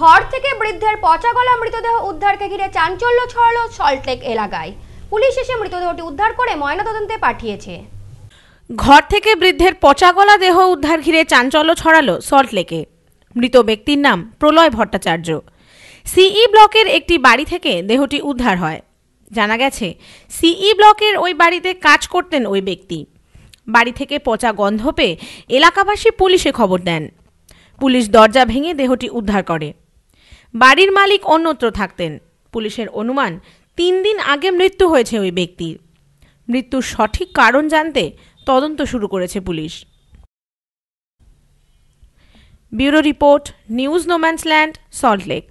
ঘর থেকে বৃদ্ধের পচা গলা মৃতদেহ উদ্ধারকে ঘিরে চাঞ্চল্য ছড়ালো সল্টলেক এলাকায় পুলিশ এসে মৃতদেহটি উদ্ধার করে ময়নাতদন্তে পাঠিয়েছে ঘর থেকে বৃদ্ধের পচা গলা দেহ উদ্ধার ঘিরে চাঞ্চল্য ছড়ালো সল্টলেকে মৃত ব্যক্তির নাম প্রলয় ভট্টাচার্য সিই ব্লকের একটি বাড়ি থেকে দেহটি উদ্ধার হয় জানা গেছে সিই ব্লকের ওই বাড়িতে কাজ করতেন ওই ব্যক্তি বাড়ি থেকে পচা গন্ধ পেয়ে এলাকাবাসী পুলিশে খবর দেন পুলিশ দরজা ভেঙে দেহটি উদ্ধার করে বাড়ির মালিক অন্যত্র থাকতেন পুলিশের অনুমান তিন দিন আগে মৃত্যু হয়েছে ওই ব্যক্তির মৃত্যুর সঠিক কারণ জানতে তদন্ত শুরু করেছে police bureau report news no man's land Salt Lake